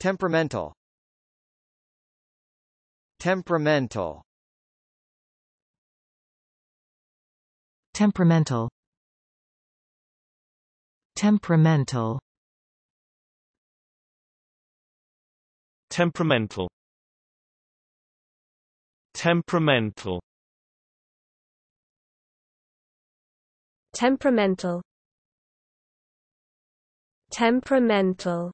Temperamental Temperamental Temperamental Temperamental Temperamental Temperamental Temperamental Temperamental